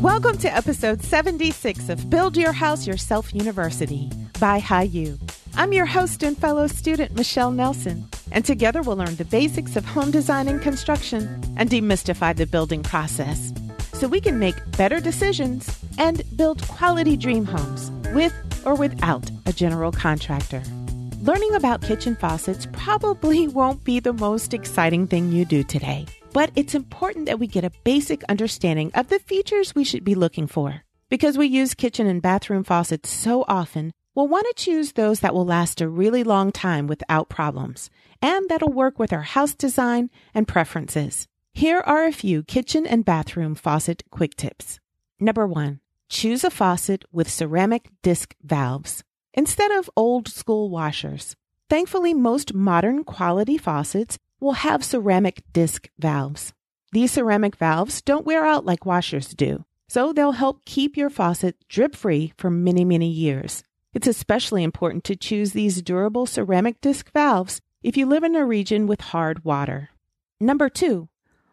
Welcome to episode 76 of Build Your House Yourself University by HiU. I'm your host and fellow student, Michelle Nelson, and together we'll learn the basics of home design and construction and demystify the building process so we can make better decisions and build quality dream homes with or without a general contractor. Learning about kitchen faucets probably won't be the most exciting thing you do today, but it's important that we get a basic understanding of the features we should be looking for. Because we use kitchen and bathroom faucets so often, we'll want to choose those that will last a really long time without problems, and that'll work with our house design and preferences. Here are a few kitchen and bathroom faucet quick tips. Number one, choose a faucet with ceramic disc valves instead of old school washers. Thankfully, most modern quality faucets will have ceramic disc valves. These ceramic valves don't wear out like washers do, so they'll help keep your faucet drip free for many, many years. It's especially important to choose these durable ceramic disc valves if you live in a region with hard water. Number two,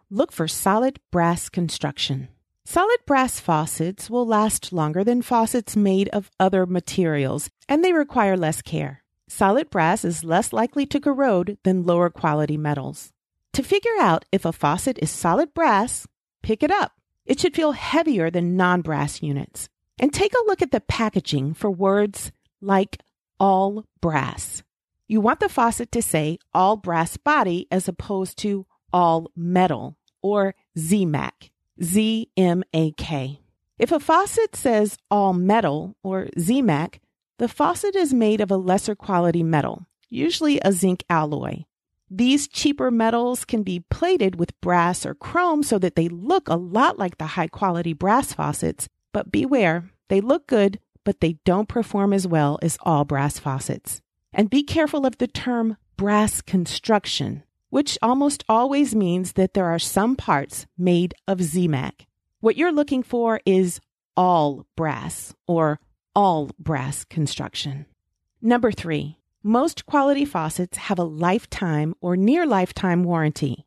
look for solid brass construction. Solid brass faucets will last longer than faucets made of other materials, and they require less care. Solid brass is less likely to corrode than lower quality metals. To figure out if a faucet is solid brass, pick it up. It should feel heavier than non brass units. And take a look at the packaging for words like all brass. You want the faucet to say all brass body as opposed to all metal or ZMAC. ZMAK. If a faucet says all metal or ZMAC, the faucet is made of a lesser quality metal, usually a zinc alloy. These cheaper metals can be plated with brass or chrome so that they look a lot like the high quality brass faucets, but beware, they look good, but they don't perform as well as all brass faucets. And be careful of the term brass construction which almost always means that there are some parts made of ZMAC. What you're looking for is all brass or all brass construction. Number three, most quality faucets have a lifetime or near lifetime warranty,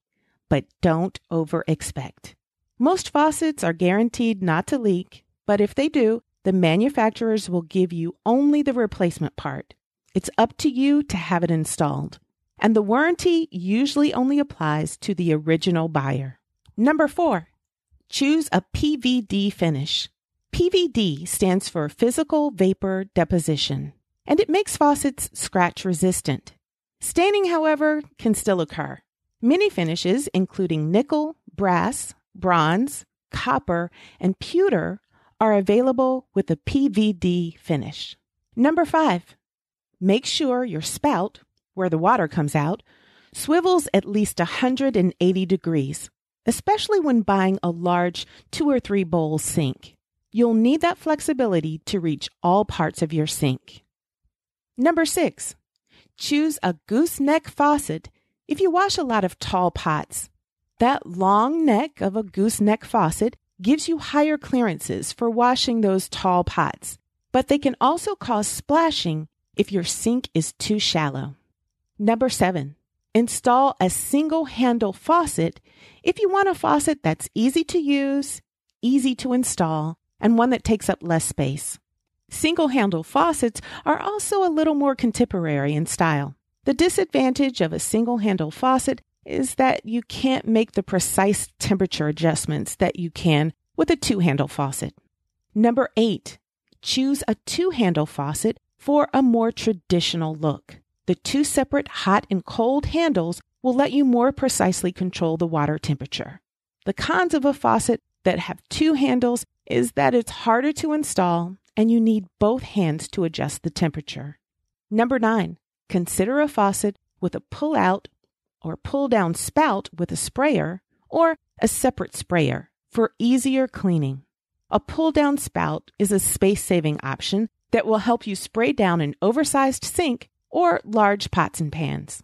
but don't over expect. Most faucets are guaranteed not to leak, but if they do, the manufacturers will give you only the replacement part. It's up to you to have it installed and the warranty usually only applies to the original buyer. Number four, choose a PVD finish. PVD stands for physical vapor deposition, and it makes faucets scratch resistant. Staining, however, can still occur. Many finishes, including nickel, brass, bronze, copper, and pewter, are available with a PVD finish. Number five, make sure your spout where the water comes out, swivels at least 180 degrees, especially when buying a large two or three bowl sink. You'll need that flexibility to reach all parts of your sink. Number six, choose a gooseneck faucet. If you wash a lot of tall pots, that long neck of a gooseneck faucet gives you higher clearances for washing those tall pots, but they can also cause splashing if your sink is too shallow. Number seven, install a single handle faucet if you want a faucet that's easy to use, easy to install, and one that takes up less space. Single handle faucets are also a little more contemporary in style. The disadvantage of a single handle faucet is that you can't make the precise temperature adjustments that you can with a two handle faucet. Number eight, choose a two handle faucet for a more traditional look. The two separate hot and cold handles will let you more precisely control the water temperature. The cons of a faucet that have two handles is that it's harder to install and you need both hands to adjust the temperature. Number nine, consider a faucet with a pull out or pull down spout with a sprayer or a separate sprayer for easier cleaning. A pull down spout is a space saving option that will help you spray down an oversized sink or large pots and pans.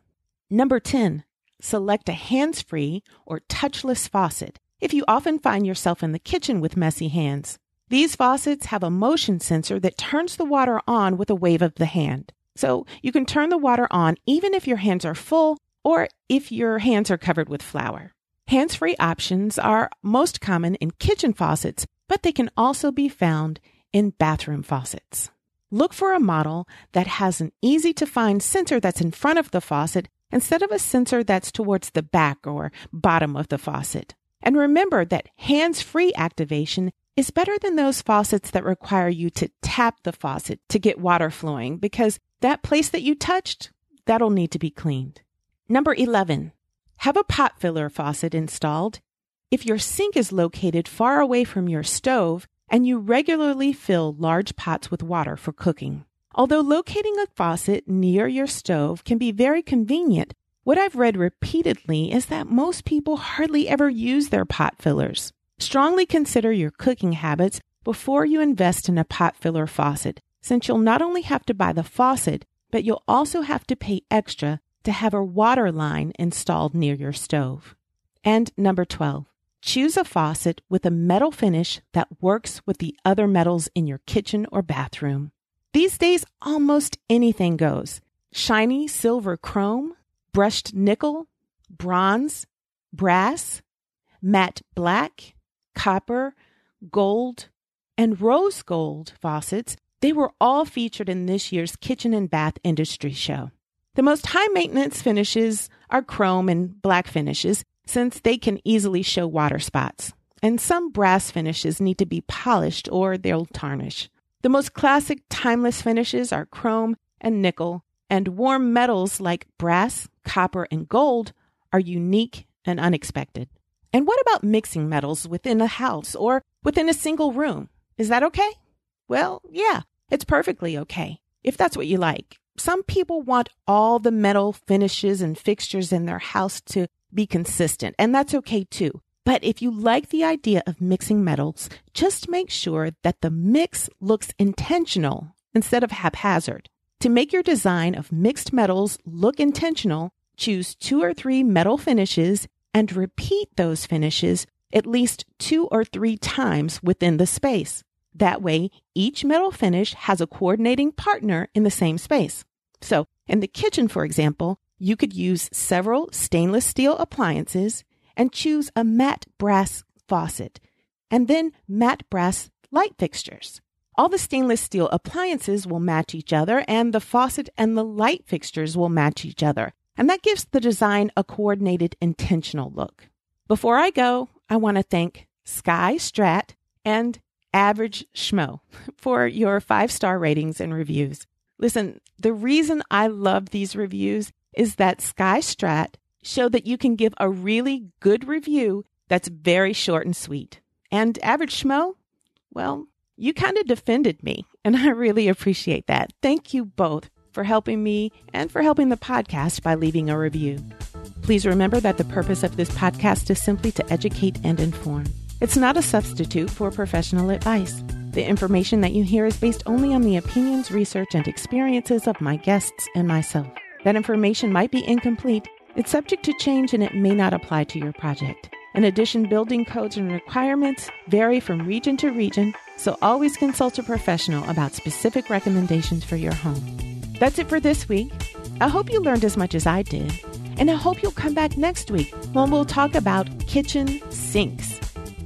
Number 10, select a hands free or touchless faucet. If you often find yourself in the kitchen with messy hands, these faucets have a motion sensor that turns the water on with a wave of the hand. So you can turn the water on even if your hands are full or if your hands are covered with flour. Hands free options are most common in kitchen faucets, but they can also be found in bathroom faucets. Look for a model that has an easy to find sensor that's in front of the faucet instead of a sensor that's towards the back or bottom of the faucet. And remember that hands free activation is better than those faucets that require you to tap the faucet to get water flowing because that place that you touched, that'll need to be cleaned. Number 11, have a pot filler faucet installed. If your sink is located far away from your stove, and you regularly fill large pots with water for cooking. Although locating a faucet near your stove can be very convenient, what I've read repeatedly is that most people hardly ever use their pot fillers. Strongly consider your cooking habits before you invest in a pot filler faucet, since you'll not only have to buy the faucet, but you'll also have to pay extra to have a water line installed near your stove. And number 12, Choose a faucet with a metal finish that works with the other metals in your kitchen or bathroom. These days, almost anything goes shiny silver chrome, brushed nickel, bronze, brass, matte black, copper, gold, and rose gold faucets. They were all featured in this year's Kitchen and Bath Industry Show. The most high maintenance finishes are chrome and black finishes, since they can easily show water spots. And some brass finishes need to be polished or they'll tarnish. The most classic timeless finishes are chrome and nickel, and warm metals like brass, copper, and gold are unique and unexpected. And what about mixing metals within a house or within a single room? Is that okay? Well, yeah, it's perfectly okay if that's what you like. Some people want all the metal finishes and fixtures in their house to be consistent, and that's okay too. But if you like the idea of mixing metals, just make sure that the mix looks intentional instead of haphazard. To make your design of mixed metals look intentional, choose two or three metal finishes and repeat those finishes at least two or three times within the space. That way, each metal finish has a coordinating partner in the same space. So, in the kitchen, for example, you could use several stainless steel appliances and choose a matte brass faucet and then matte brass light fixtures. All the stainless steel appliances will match each other and the faucet and the light fixtures will match each other. And that gives the design a coordinated, intentional look. Before I go, I want to thank Sky Strat and Average Schmo for your five star ratings and reviews. Listen, the reason I love these reviews is that SkyStrat show that you can give a really good review that's very short and sweet. And Average Schmo, well, you kind of defended me, and I really appreciate that. Thank you both for helping me and for helping the podcast by leaving a review. Please remember that the purpose of this podcast is simply to educate and inform. It's not a substitute for professional advice. The information that you hear is based only on the opinions, research, and experiences of my guests and myself. That information might be incomplete, it's subject to change, and it may not apply to your project. In addition, building codes and requirements vary from region to region, so always consult a professional about specific recommendations for your home. That's it for this week. I hope you learned as much as I did, and I hope you'll come back next week when we'll talk about kitchen sinks.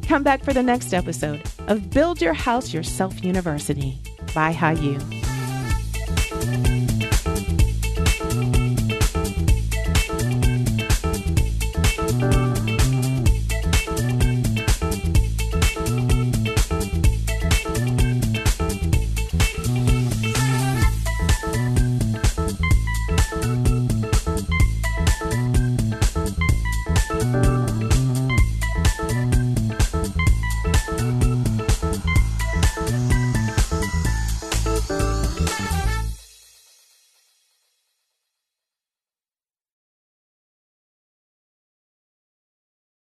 Come back for the next episode of Build Your House Yourself University by you.